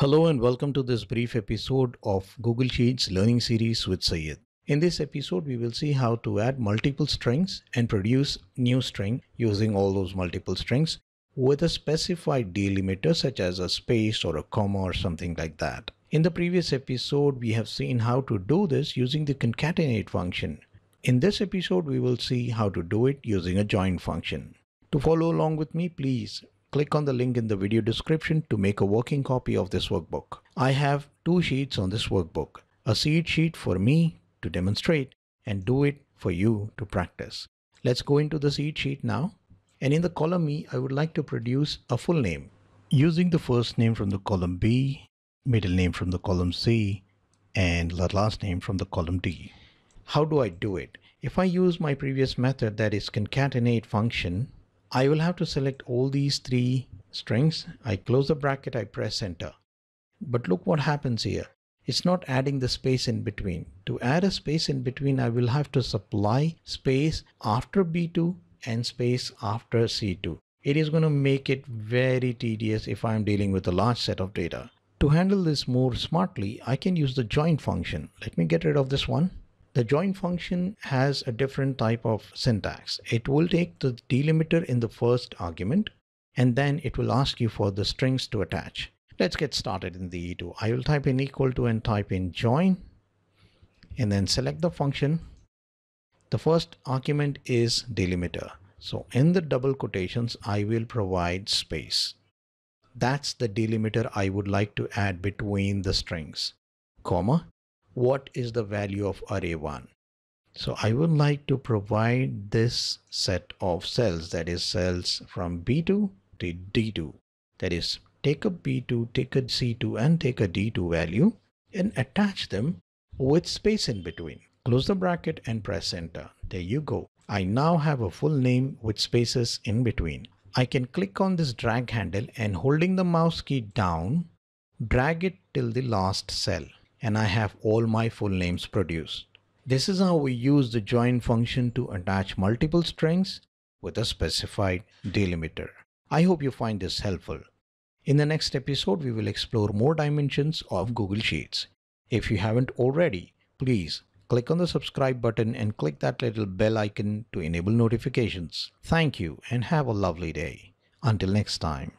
Hello and welcome to this brief episode of Google Sheets Learning Series with Sayed. In this episode, we will see how to add multiple strings and produce new string using all those multiple strings with a specified delimiter such as a space or a comma or something like that. In the previous episode, we have seen how to do this using the concatenate function. In this episode, we will see how to do it using a join function. To follow along with me, please Click on the link in the video description to make a working copy of this workbook. I have two sheets on this workbook, a seed sheet for me to demonstrate and do it for you to practice. Let's go into the seed sheet now. And in the column E, I would like to produce a full name using the first name from the column B, middle name from the column C, and the last name from the column D. How do I do it? If I use my previous method that is concatenate function I will have to select all these three strings. I close the bracket, I press enter. But look what happens here. It's not adding the space in between. To add a space in between, I will have to supply space after B2 and space after C2. It is going to make it very tedious if I'm dealing with a large set of data. To handle this more smartly, I can use the join function. Let me get rid of this one. The join function has a different type of syntax. It will take the delimiter in the first argument and then it will ask you for the strings to attach. Let's get started in the E2. I will type in equal to and type in join and then select the function. The first argument is delimiter. So in the double quotations, I will provide space. That's the delimiter I would like to add between the strings, comma, what is the value of array 1. So I would like to provide this set of cells that is cells from B2 to D2 that is take a B2, take a C2 and take a D2 value and attach them with space in between. Close the bracket and press enter. There you go. I now have a full name with spaces in between. I can click on this drag handle and holding the mouse key down, drag it till the last cell and I have all my full names produced. This is how we use the join function to attach multiple strings with a specified delimiter. I hope you find this helpful. In the next episode, we will explore more dimensions of Google Sheets. If you haven't already, please click on the subscribe button and click that little bell icon to enable notifications. Thank you and have a lovely day. Until next time.